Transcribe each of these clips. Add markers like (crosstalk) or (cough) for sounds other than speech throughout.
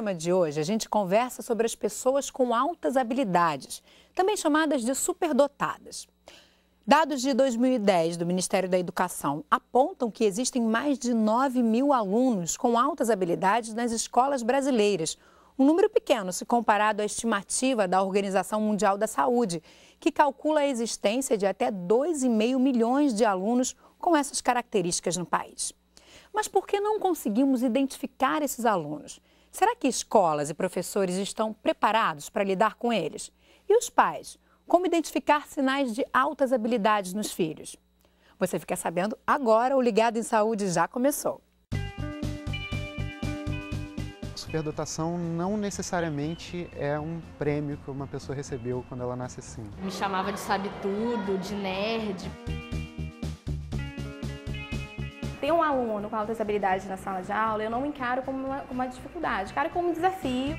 programa de hoje, a gente conversa sobre as pessoas com altas habilidades, também chamadas de superdotadas. Dados de 2010 do Ministério da Educação apontam que existem mais de 9 mil alunos com altas habilidades nas escolas brasileiras, um número pequeno se comparado à estimativa da Organização Mundial da Saúde, que calcula a existência de até 2,5 milhões de alunos com essas características no país. Mas por que não conseguimos identificar esses alunos? Será que escolas e professores estão preparados para lidar com eles? E os pais? Como identificar sinais de altas habilidades nos filhos? Você fica sabendo agora, o Ligado em Saúde já começou. Superdotação não necessariamente é um prêmio que uma pessoa recebeu quando ela nasce assim. Me chamava de sabe tudo, de nerd um aluno com altas habilidades na sala de aula, eu não encaro como uma, uma dificuldade, encaro como um desafio.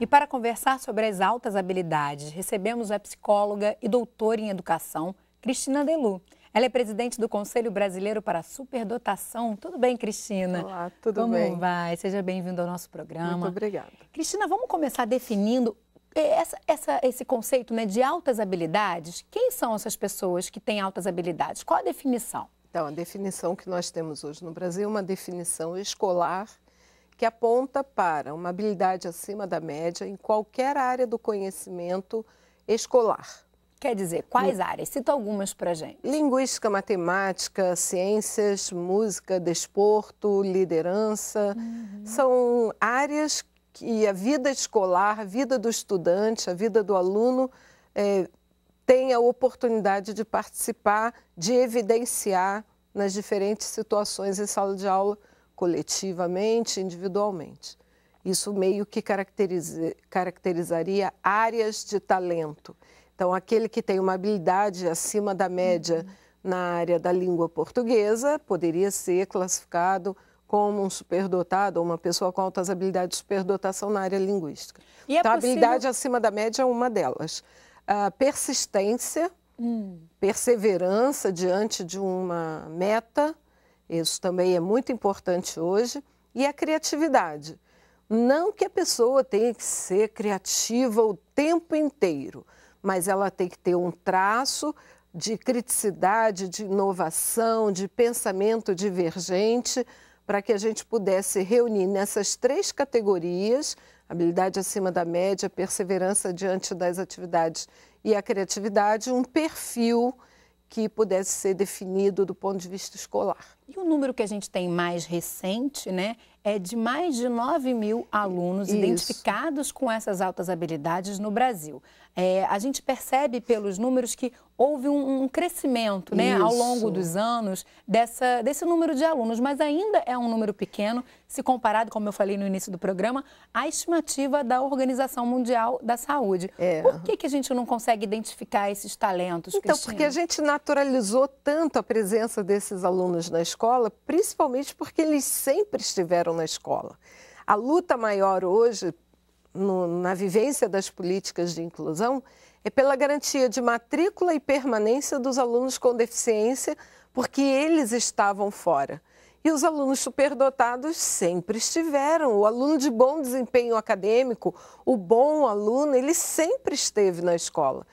E para conversar sobre as altas habilidades, recebemos a psicóloga e doutora em educação, Cristina Delu. Ela é presidente do Conselho Brasileiro para a Superdotação. Tudo bem, Cristina? Olá, tudo Como bem? Como vai? Seja bem-vindo ao nosso programa. Muito obrigada. Cristina, vamos começar definindo é, essa, essa, esse conceito né, de altas habilidades, quem são essas pessoas que têm altas habilidades? Qual a definição? Então, a definição que nós temos hoje no Brasil é uma definição escolar que aponta para uma habilidade acima da média em qualquer área do conhecimento escolar. Quer dizer, quais áreas? Cita algumas para gente. Linguística, matemática, ciências, música, desporto, liderança. Uhum. São áreas que a vida escolar, a vida do estudante, a vida do aluno é, tenha a oportunidade de participar, de evidenciar nas diferentes situações em sala de aula, coletivamente, individualmente. Isso meio que caracterizaria áreas de talento. Então, aquele que tem uma habilidade acima da média uhum. na área da língua portuguesa poderia ser classificado como um superdotado ou uma pessoa com altas habilidades de superdotação na área linguística. E é então, possível... habilidade acima da média é uma delas. A persistência, hum. perseverança diante de uma meta, isso também é muito importante hoje, e a criatividade. Não que a pessoa tenha que ser criativa o tempo inteiro, mas ela tem que ter um traço de criticidade, de inovação, de pensamento divergente para que a gente pudesse reunir nessas três categorias habilidade acima da média, perseverança diante das atividades e a criatividade um perfil que pudesse ser definido do ponto de vista escolar. E o número que a gente tem mais recente, né, é de mais de 9 mil alunos Isso. identificados com essas altas habilidades no Brasil. É, a gente percebe pelos números que houve um, um crescimento né, ao longo dos anos dessa, desse número de alunos, mas ainda é um número pequeno se comparado, como eu falei no início do programa, à estimativa da Organização Mundial da Saúde. É. Por que, que a gente não consegue identificar esses talentos? Então, Cristina? porque a gente naturalizou tanto a presença desses alunos na escola, principalmente porque eles sempre estiveram na escola. A luta maior hoje, no, na vivência das políticas de inclusão, é pela garantia de matrícula e permanência dos alunos com deficiência, porque eles estavam fora. E os alunos superdotados sempre estiveram. O aluno de bom desempenho acadêmico, o bom aluno, ele sempre esteve na escola.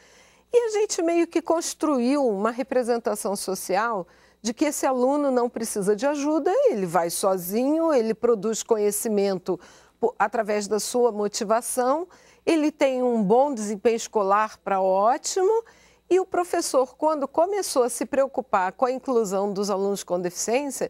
E a gente meio que construiu uma representação social de que esse aluno não precisa de ajuda, ele vai sozinho, ele produz conhecimento através da sua motivação, ele tem um bom desempenho escolar para ótimo. E o professor, quando começou a se preocupar com a inclusão dos alunos com deficiência,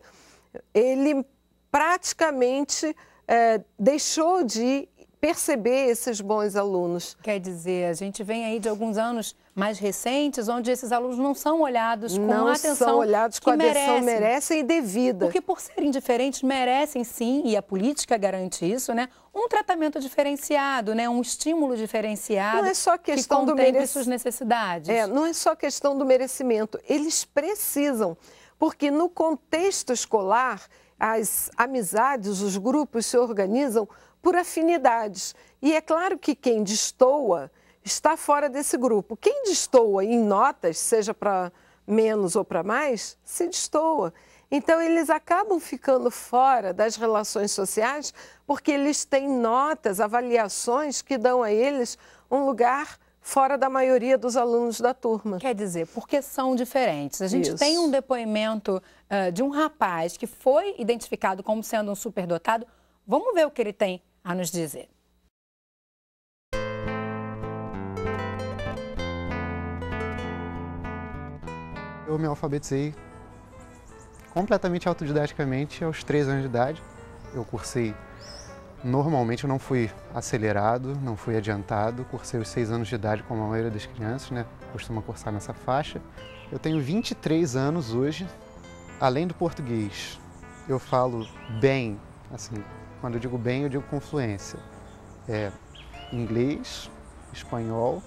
ele praticamente é, deixou de perceber esses bons alunos. Quer dizer, a gente vem aí de alguns anos mais recentes, onde esses alunos não são olhados com não a atenção são olhados com a merecem. atenção merecem e devida. Porque por serem diferentes, merecem sim, e a política garante isso, né? um tratamento diferenciado, né? um estímulo diferenciado. Não é só questão que do merec... suas necessidades. É, não é só questão do merecimento. Eles precisam, porque no contexto escolar, as amizades, os grupos se organizam por afinidades. E é claro que quem destoa está fora desse grupo. Quem destoa em notas, seja para menos ou para mais, se destoa. Então, eles acabam ficando fora das relações sociais porque eles têm notas, avaliações que dão a eles um lugar fora da maioria dos alunos da turma. Quer dizer, porque são diferentes. A gente Isso. tem um depoimento uh, de um rapaz que foi identificado como sendo um superdotado. Vamos ver o que ele tem a nos dizer. Eu me alfabetizei completamente autodidaticamente aos três anos de idade. Eu cursei normalmente, eu não fui acelerado, não fui adiantado, cursei os seis anos de idade como a maioria das crianças, né? Costuma cursar nessa faixa. Eu tenho 23 anos hoje. Além do português, eu falo bem, assim, quando eu digo bem, eu digo com fluência. É inglês, espanhol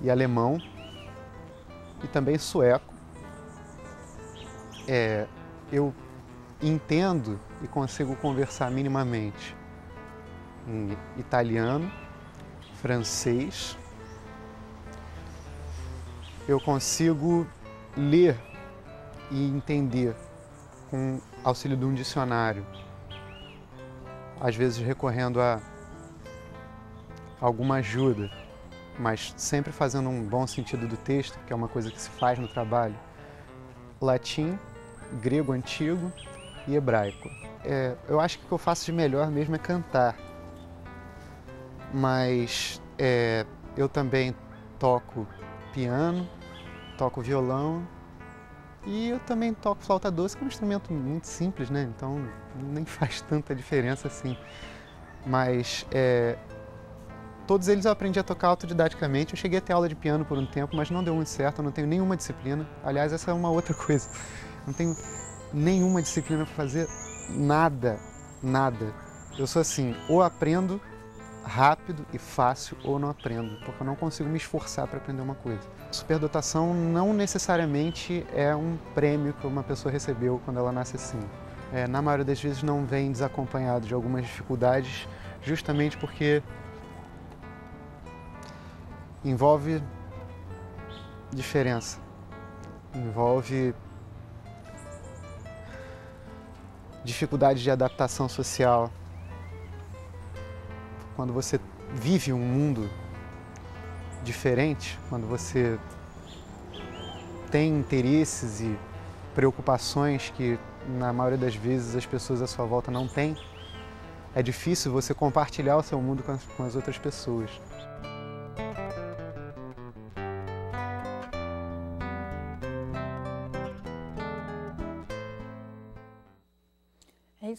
e alemão, e também sueco. É, eu entendo e consigo conversar minimamente em italiano, francês. Eu consigo ler e entender com auxílio de um dicionário, às vezes recorrendo a alguma ajuda mas sempre fazendo um bom sentido do texto, que é uma coisa que se faz no trabalho, latim, grego antigo e hebraico. É, eu acho que o que eu faço de melhor mesmo é cantar, mas é, eu também toco piano, toco violão e eu também toco flauta doce, que é um instrumento muito simples, né? Então nem (laughs) faz tanta diferença assim. Mas é, Todos eles eu aprendi a tocar autodidaticamente. Eu cheguei a ter aula de piano por um tempo, mas não deu muito certo, eu não tenho nenhuma disciplina. Aliás, essa é uma outra (laughs) coisa. Não tenho nenhuma disciplina para fazer nada, nada. Eu sou assim, ou aprendo rápido e fácil ou não aprendo, porque eu não consigo me esforçar para aprender uma coisa. Superdotação não necessariamente é um prêmio que uma pessoa recebeu quando ela nasce assim. É, na maioria das vezes não vem desacompanhado de algumas dificuldades, justamente porque envolve diferença, envolve dificuldade de adaptação social. Quando você vive um mundo diferente, quando você tem interesses e preocupações que na maioria das vezes as pessoas à sua volta não têm, é difícil você compartilhar o seu mundo com as, com as outras pessoas.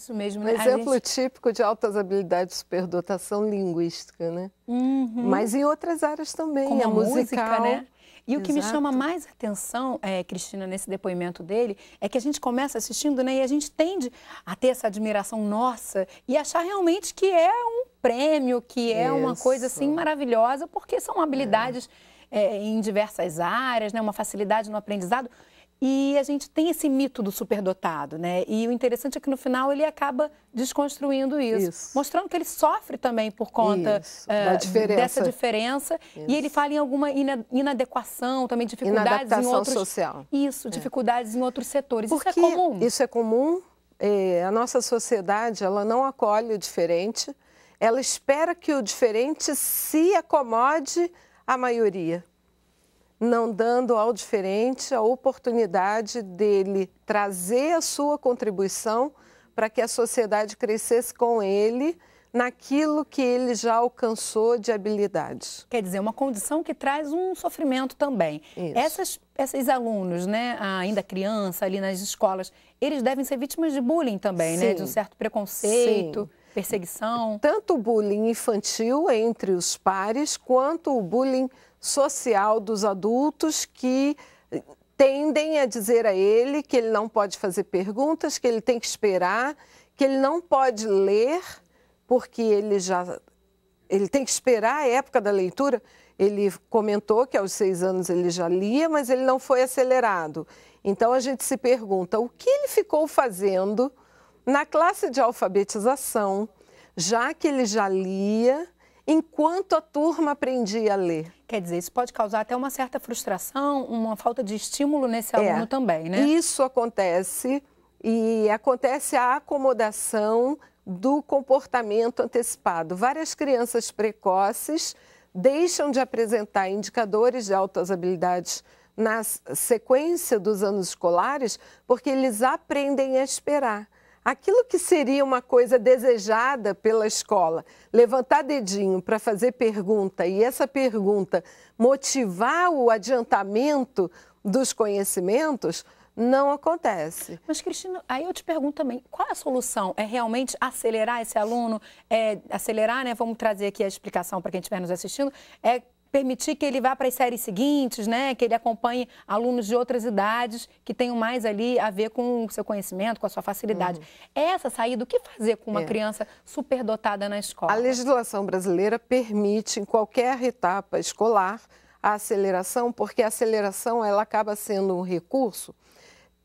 Isso mesmo. Um né? exemplo gente... típico de altas habilidades de superdotação linguística, né? Uhum. Mas em outras áreas também, Como a musical. música, né? E Exato. o que me chama mais atenção, é, Cristina, nesse depoimento dele, é que a gente começa assistindo, né? E a gente tende a ter essa admiração nossa e achar realmente que é um prêmio, que é Isso. uma coisa assim maravilhosa, porque são é. habilidades é. É, em diversas áreas, né? Uma facilidade no aprendizado. E a gente tem esse mito do superdotado, né? E o interessante é que no final ele acaba desconstruindo isso, isso. mostrando que ele sofre também por conta uh, diferença. dessa diferença. Isso. E ele fala em alguma inadequação, também dificuldades em outros social. Isso, é. dificuldades é. em outros setores. Porque isso é comum. Isso é comum. É, a nossa sociedade ela não acolhe o diferente. Ela espera que o diferente se acomode à maioria não dando ao diferente a oportunidade dele trazer a sua contribuição para que a sociedade crescesse com ele naquilo que ele já alcançou de habilidades. Quer dizer, uma condição que traz um sofrimento também. Essas, esses alunos, né, ainda criança ali nas escolas, eles devem ser vítimas de bullying também, Sim. né, de um certo preconceito. Sim. Perseguição. Tanto o bullying infantil entre os pares, quanto o bullying social dos adultos que eh, tendem a dizer a ele que ele não pode fazer perguntas, que ele tem que esperar, que ele não pode ler, porque ele já ele tem que esperar a época da leitura. Ele comentou que aos seis anos ele já lia, mas ele não foi acelerado. Então a gente se pergunta o que ele ficou fazendo na classe de alfabetização, já que ele já lia enquanto a turma aprendia a ler. Quer dizer, isso pode causar até uma certa frustração, uma falta de estímulo nesse é. aluno é, também, né? Isso acontece e acontece a acomodação do comportamento antecipado. Várias crianças precoces deixam de apresentar indicadores de altas habilidades na sequência dos anos escolares porque eles aprendem a esperar aquilo que seria uma coisa desejada pela escola, levantar dedinho para fazer pergunta e essa pergunta motivar o adiantamento dos conhecimentos, não acontece. Mas, Cristina, aí eu te pergunto também, qual é a solução? É realmente acelerar esse aluno? É acelerar, né? Vamos trazer aqui a explicação para quem estiver nos assistindo. É permitir que ele vá para as séries seguintes, né? Que ele acompanhe alunos de outras idades que tenham mais ali a ver com o seu conhecimento, com a sua facilidade. Uhum. Essa saída, o que fazer com uma é. criança superdotada na escola? A legislação brasileira permite, em qualquer etapa escolar, a aceleração, porque a aceleração ela acaba sendo um recurso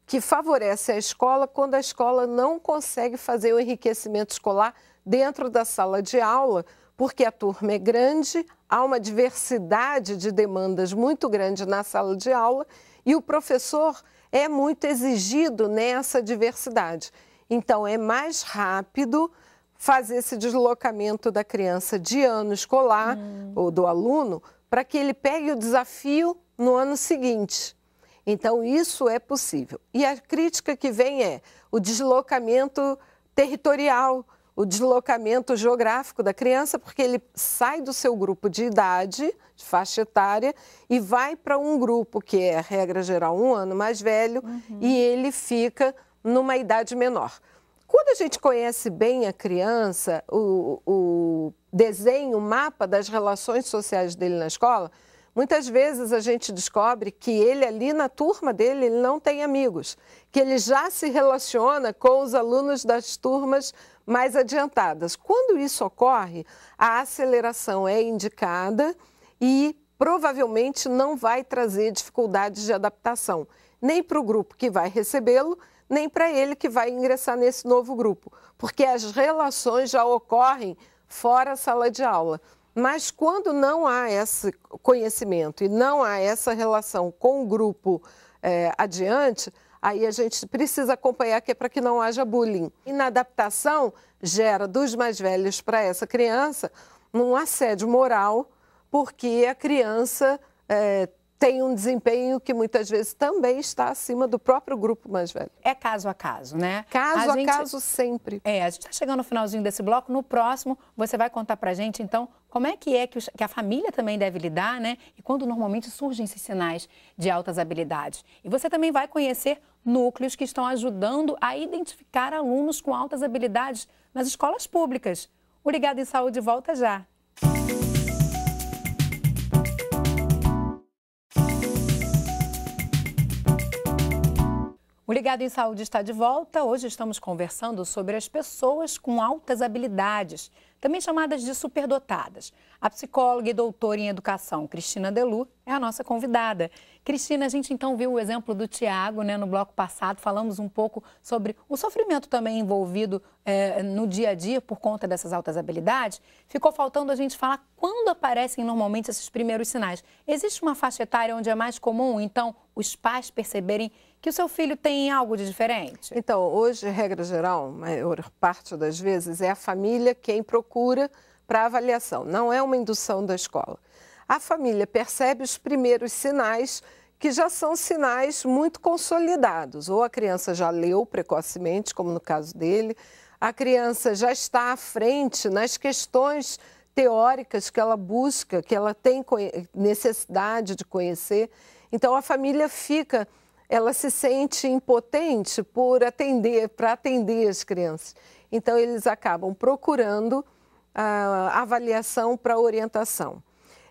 que favorece a escola quando a escola não consegue fazer o enriquecimento escolar dentro da sala de aula, porque a turma é grande, há uma diversidade de demandas muito grande na sala de aula e o professor é muito exigido nessa diversidade. Então, é mais rápido fazer esse deslocamento da criança de ano escolar hum. ou do aluno para que ele pegue o desafio no ano seguinte. Então, isso é possível. E a crítica que vem é o deslocamento territorial o deslocamento geográfico da criança, porque ele sai do seu grupo de idade, de faixa etária, e vai para um grupo que é, regra geral, um ano mais velho, uhum. e ele fica numa idade menor. Quando a gente conhece bem a criança, o, o desenho, o mapa das relações sociais dele na escola, Muitas vezes a gente descobre que ele ali na turma dele ele não tem amigos, que ele já se relaciona com os alunos das turmas mais adiantadas. Quando isso ocorre, a aceleração é indicada e provavelmente não vai trazer dificuldades de adaptação, nem para o grupo que vai recebê-lo, nem para ele que vai ingressar nesse novo grupo, porque as relações já ocorrem fora a sala de aula. Mas quando não há esse conhecimento e não há essa relação com o grupo é, adiante, Aí a gente precisa acompanhar que é para que não haja bullying. E na adaptação, gera dos mais velhos para essa criança um assédio moral, porque a criança é, tem um desempenho que muitas vezes também está acima do próprio grupo mais velho. É caso a caso, né? Caso a, a gente... caso sempre. É, a gente está chegando no finalzinho desse bloco. No próximo, você vai contar para gente, então, como é que é que, os... que, a família também deve lidar, né? E quando normalmente surgem esses sinais de altas habilidades. E você também vai conhecer núcleos que estão ajudando a identificar alunos com altas habilidades nas escolas públicas. O Ligado em Saúde volta já. O Ligado em Saúde está de volta. Hoje estamos conversando sobre as pessoas com altas habilidades, também chamadas de superdotadas. A psicóloga e doutora em educação, Cristina Delu, é a nossa convidada. Cristina, a gente então viu o exemplo do Tiago né, no bloco passado, falamos um pouco sobre o sofrimento também envolvido eh, no dia a dia por conta dessas altas habilidades. Ficou faltando a gente falar quando aparecem normalmente esses primeiros sinais. Existe uma faixa etária onde é mais comum, então, os pais perceberem que o seu filho tem algo de diferente? Então, hoje, regra geral, maior parte das vezes é a família quem procura para avaliação, não é uma indução da escola. A família percebe os primeiros sinais que já são sinais muito consolidados. Ou a criança já leu precocemente, como no caso dele, a criança já está à frente nas questões teóricas que ela busca, que ela tem necessidade de conhecer. Então, a família fica ela se sente impotente por atender, para atender as crianças. Então, eles acabam procurando a ah, avaliação para orientação.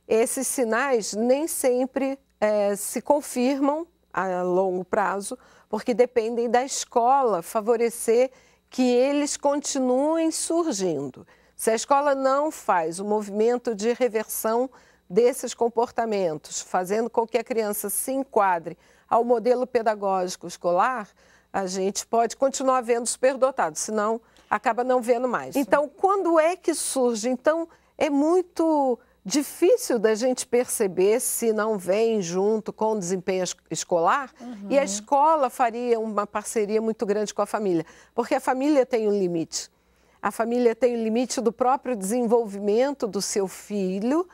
Esses sinais nem sempre é, se confirmam a longo prazo, porque dependem da escola favorecer que eles continuem surgindo. Se a escola não faz o movimento de reversão desses comportamentos, fazendo com que a criança se enquadre ao modelo pedagógico escolar, a gente pode continuar vendo superdotados, senão acaba não vendo mais. Né? Então, quando é que surge? Então, é muito difícil da gente perceber se não vem junto com o desempenho escolar uhum. e a uhum. escola faria uma parceria muito grande com a família, porque a família tem um limite. A família tem o um limite do próprio desenvolvimento do seu filho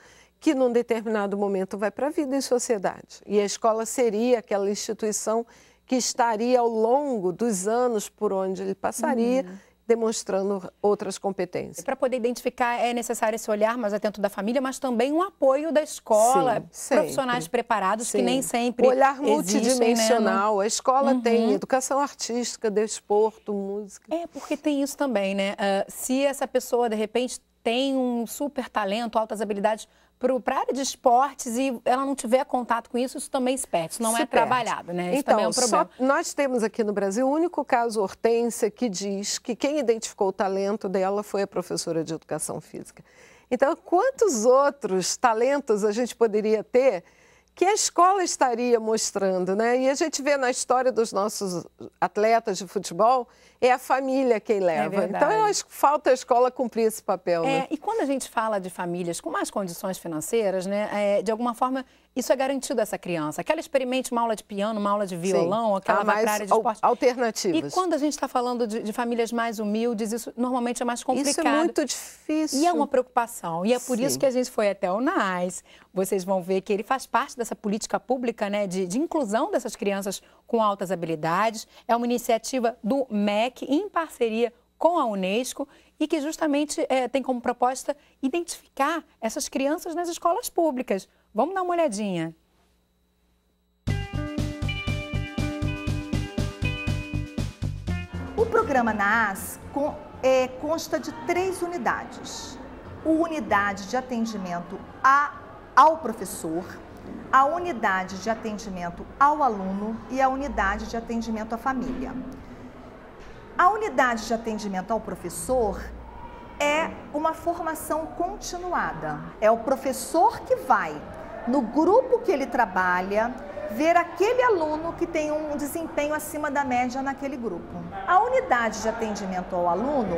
que num determinado momento vai para a vida em sociedade. E a escola seria aquela instituição que estaria ao longo dos anos por onde ele passaria. Uhum. Demonstrando outras competências. Para poder identificar, é necessário esse olhar mais atento da família, mas também o um apoio da escola, Sim, profissionais preparados, Sim. que nem sempre. O olhar né, multidimensional. Né? A escola uhum. tem educação artística, desporto, música. É, porque tem isso também, né? Uh, se essa pessoa, de repente, tem um super talento, altas habilidades, para a área de esportes e ela não tiver contato com isso, isso também é espera isso não Se é perde. trabalhado, né? Isso então, é um problema. Só, nós temos aqui no Brasil o único caso Hortência que diz que quem identificou o talento dela foi a professora de educação física. Então, quantos outros talentos a gente poderia ter que a escola estaria mostrando, né? E a gente vê na história dos nossos atletas de futebol, é a família quem é leva. É então, eu acho que falta a escola cumprir esse papel. É, né? E quando a gente fala de famílias com mais condições financeiras, né? É, de alguma forma, isso é garantido a essa criança. Que ela experimente uma aula de piano, uma aula de violão, Sim. aquela ah, mais área de esporte. Alternativas. E quando a gente está falando de, de, famílias mais humildes, isso normalmente é mais complicado. Isso é muito difícil. E é uma preocupação. E é por Sim. isso que a gente foi até o NAS. Vocês vão ver que ele faz parte dessa política pública né, de, de inclusão dessas crianças com altas habilidades. É uma iniciativa do MEC em parceria com a Unesco e que justamente é, tem como proposta identificar essas crianças nas escolas públicas Vamos dar uma olhadinha. O programa NAS é, consta de três unidades. O unidade de atendimento ao professor, a unidade de atendimento ao aluno e a unidade de atendimento à família. A unidade de atendimento ao professor é uma formação continuada. É o professor que vai no grupo que ele trabalha, ver aquele aluno que tem um desempenho acima da média naquele grupo. A unidade de atendimento ao aluno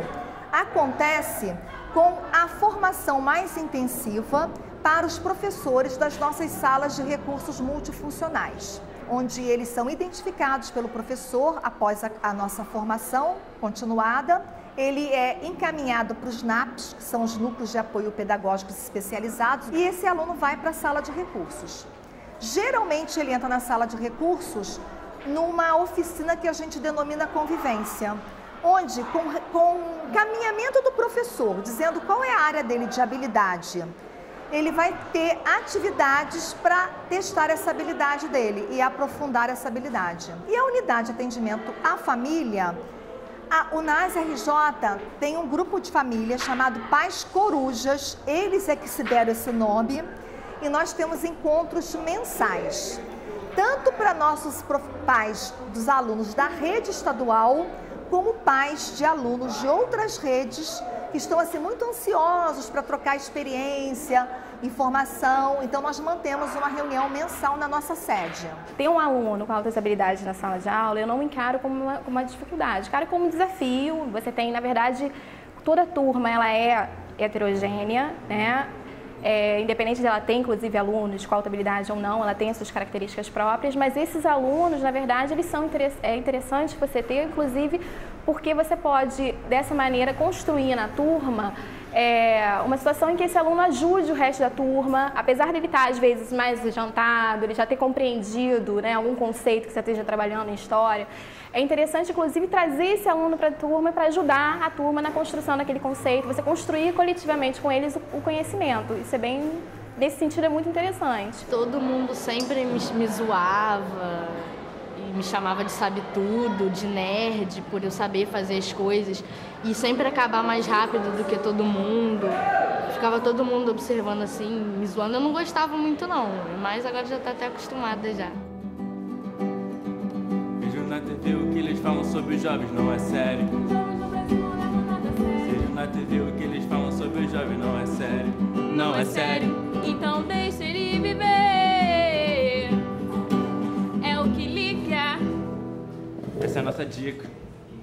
acontece com a formação mais intensiva para os professores das nossas salas de recursos multifuncionais, onde eles são identificados pelo professor após a, a nossa formação continuada ele é encaminhado para os NAPs, que são os núcleos de apoio pedagógicos especializados, e esse aluno vai para a sala de recursos. Geralmente ele entra na sala de recursos numa oficina que a gente denomina convivência, onde com, com caminhamento do professor, dizendo qual é a área dele de habilidade, ele vai ter atividades para testar essa habilidade dele e aprofundar essa habilidade. E a unidade de atendimento à família ah, o UNAS-RJ tem um grupo de famílias chamado Pais Corujas, eles é que se deram esse nome, e nós temos encontros mensais, tanto para nossos pais dos alunos da rede estadual, como pais de alunos de outras redes que estão assim muito ansiosos para trocar experiência, informação. Então, nós mantemos uma reunião mensal na nossa sede. Ter um aluno com altas habilidades na sala de aula, eu não encaro como uma, como uma dificuldade, encaro como um desafio. Você tem, na verdade, toda a turma ela é heterogênea, né? É, independente dela ter, inclusive, alunos com alta habilidade ou não, ela tem as suas características próprias, mas esses alunos, na verdade, eles são interess é interessante você ter, inclusive, porque você pode, dessa maneira, construir na turma é, uma situação em que esse aluno ajude o resto da turma, apesar de ele estar às vezes mais adiantado, ele já ter compreendido né, algum conceito que você esteja trabalhando em história. É interessante, inclusive, trazer esse aluno para a turma para ajudar a turma na construção daquele conceito, você construir coletivamente com eles o conhecimento. Isso é bem, nesse sentido, é muito interessante. Todo mundo sempre me, me zoava me chamava de sabe tudo, de nerd, por eu saber fazer as coisas e sempre acabar mais rápido do que todo mundo. Ficava todo mundo observando assim, me zoando. Eu não gostava muito não, mas agora já tá até acostumada já. Vejo na TV o que eles falam sobre os jovens, não é sério. essa dica.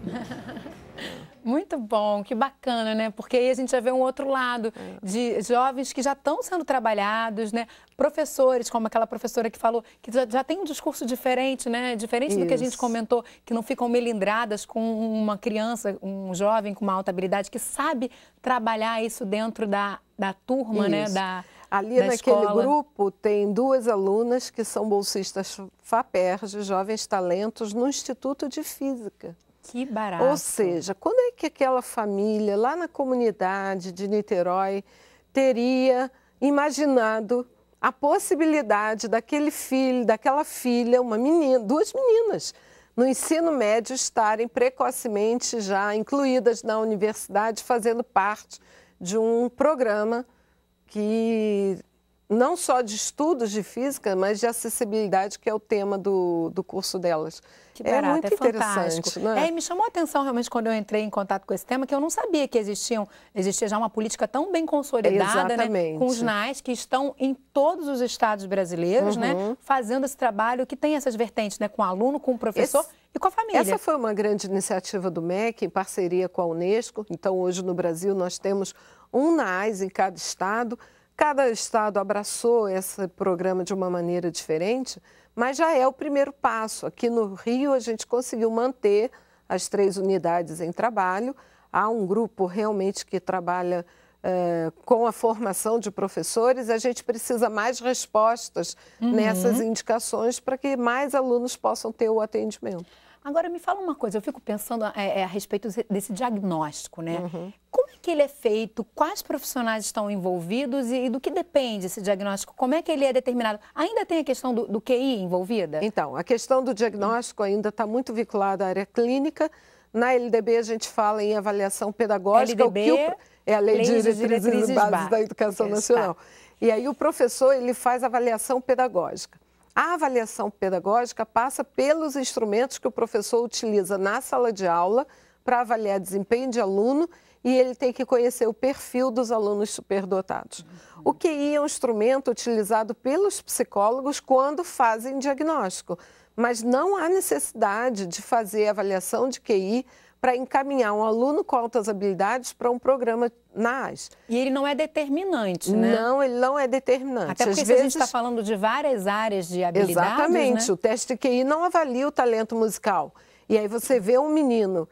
(laughs) Muito bom, que bacana, né? Porque aí a gente já vê um outro lado é. de jovens que já estão sendo trabalhados, né? Professores, como aquela professora que falou, que já, já tem um discurso diferente, né? Diferente Isso. do que a gente comentou, que não ficam melindradas com uma criança, um jovem com uma alta habilidade, que sabe trabalhar isso dentro da, da turma, né? isso. né? Da, Ali naquele escola. grupo tem duas alunas que são bolsistas FAPERJ, jovens talentos, no Instituto de Física. Que barato. Ou seja, quando é que aquela família lá na comunidade de Niterói teria imaginado a possibilidade daquele filho, daquela filha, uma menina, duas meninas, no ensino médio estarem precocemente já incluídas na universidade, fazendo parte de um programa que não só de estudos de física, mas de acessibilidade, que é o tema do, do curso delas. Que é barato, é muito é interessante. Né? É, e me chamou a atenção realmente quando eu entrei em contato com esse tema, que eu não sabia que existiam, existia já uma política tão bem consolidada né, com os NAIS, que estão em todos os estados brasileiros, né, uhum. né, fazendo esse trabalho que tem essas vertentes, né, com o aluno, com o professor. Esse... E com a família. Essa foi uma grande iniciativa do MEC, em parceria com a Unesco. Então, hoje no Brasil, nós temos um NAAS em cada estado. Cada estado abraçou esse programa de uma maneira diferente, mas já é o primeiro passo. Aqui no Rio, a gente conseguiu manter as três unidades em trabalho. Há um grupo realmente que trabalha é, com a formação de professores. A gente precisa mais respostas uhum. nessas indicações para que mais alunos possam ter o atendimento. Agora, me fala uma coisa, eu fico pensando é, é, a respeito desse diagnóstico, né? Uhum. Como que ele é feito, quais profissionais estão envolvidos e, e do que depende esse diagnóstico? Como é que ele é determinado? Ainda tem a questão do, do QI envolvida? Então, a questão do diagnóstico ainda está muito vinculada à área clínica. Na LDB, a gente fala em avaliação pedagógica. LDB, o que o, é a Lei, Lei de Diretrizes, Diretrizes e Bases da tá. Educação Nacional. E aí o professor ele faz avaliação pedagógica. A avaliação pedagógica passa pelos instrumentos que o professor utiliza na sala de aula para avaliar desempenho de aluno e ele tem que conhecer o perfil dos alunos superdotados. O QI é um instrumento utilizado pelos psicólogos quando fazem diagnóstico, mas não há necessidade de fazer avaliação de QI para encaminhar um aluno com altas habilidades para um programa na AS. E ele não é determinante, né? Não, ele não é determinante. Até porque Às vezes... a gente está falando de várias áreas de habilidades, né? Exatamente. Né? O teste de QI não avalia o talento musical. E aí você vê um menino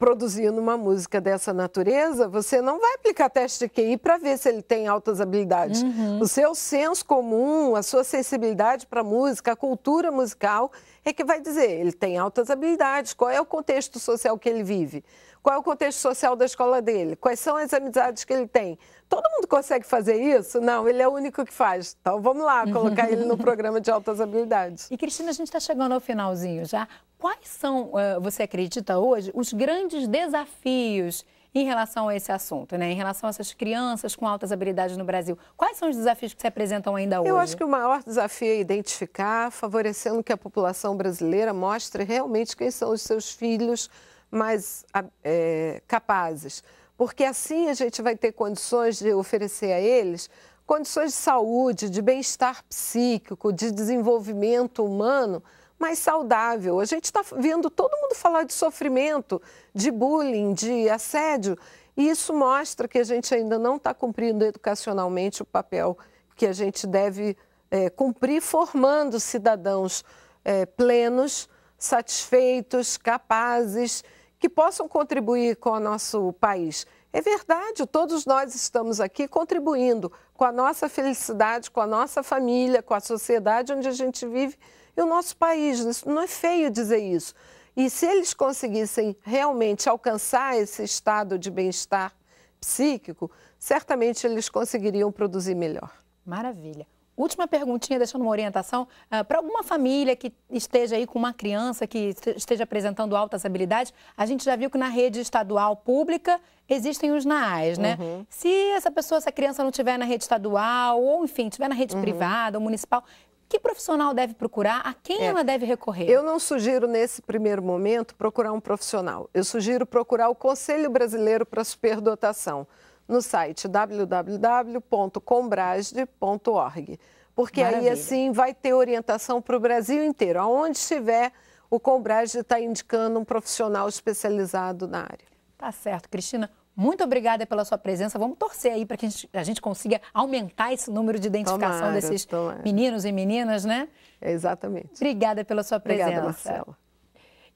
produzindo uma música dessa natureza, você não vai aplicar teste de QI para ver se ele tem altas habilidades. Uhum. O seu senso comum, a sua sensibilidade para música, a cultura musical é que vai dizer ele tem altas habilidades, qual é o contexto social que ele vive, qual é o contexto social da escola dele, quais são as amizades que ele tem. Todo mundo consegue fazer isso? Não, ele é o único que faz. Então vamos lá, colocar ele no (laughs) programa de altas habilidades. E Cristina, a gente está chegando ao finalzinho já. Quais são, eh, você acredita hoje, os grandes desafios em relação a esse assunto, né? em relação a essas crianças com altas habilidades no Brasil? Quais são os desafios que se apresentam ainda hoje? Eu acho que o maior desafio é identificar, favorecendo que a população brasileira mostre realmente quem são os seus filhos mais é, capazes. Porque assim a gente vai ter condições de oferecer a eles condições de saúde, de bem-estar psíquico, de desenvolvimento humano mais saudável. A gente está vendo todo mundo falar de sofrimento, de bullying, de assédio, e isso mostra que a gente ainda não está cumprindo educacionalmente o papel que a gente deve é, cumprir, formando cidadãos é, plenos, satisfeitos, capazes, que possam contribuir com o nosso país. É verdade, todos nós estamos aqui contribuindo com a nossa felicidade, com a nossa família, com a sociedade onde a gente vive o nosso país. Né? Não é feio dizer isso. E se eles conseguissem realmente alcançar esse estado de bem-estar psíquico, certamente eles conseguiriam produzir melhor. Maravilha. Última perguntinha, deixando uma orientação uh, ah, para alguma família que esteja aí com uma criança que esteja apresentando altas habilidades. A gente já viu que na rede estadual pública existem os NAAs, né? Uhum. Se essa pessoa, essa criança não tiver na rede estadual ou, enfim, tiver na rede uhum. privada ou municipal, que profissional deve procurar, a quem é. ela deve recorrer? Eu não sugiro, nesse primeiro momento, procurar um profissional. Eu sugiro procurar o Conselho Brasileiro para Superdotação no site www.combrasde.org, Porque Maravilha. aí, assim, vai ter orientação para o Brasil inteiro. Aonde estiver, o Combrasde está indicando um profissional especializado na área. Tá certo, Cristina. Muito obrigada pela sua presença. Vamos torcer aí para que a gente, a gente, consiga aumentar esse número de identificação tomara, desses tomara. meninos e meninas, né? Exatamente. Obrigada pela sua presença. Obrigada, Marcela.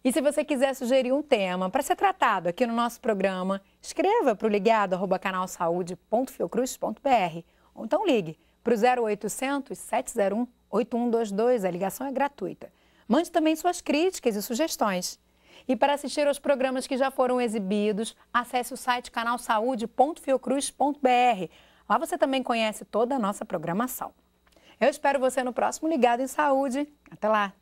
E se você quiser sugerir um tema para ser tratado aqui no nosso programa, escreva para o ligado arroba ou então ligue para o 0800 701 8122. A ligação é gratuita. Mande também suas críticas e sugestões. E para assistir aos programas que já foram exibidos, acesse o site canalsaude.fiocruz.br. Lá você também conhece toda a nossa programação. Eu espero você no próximo Ligado em Saúde. Até lá!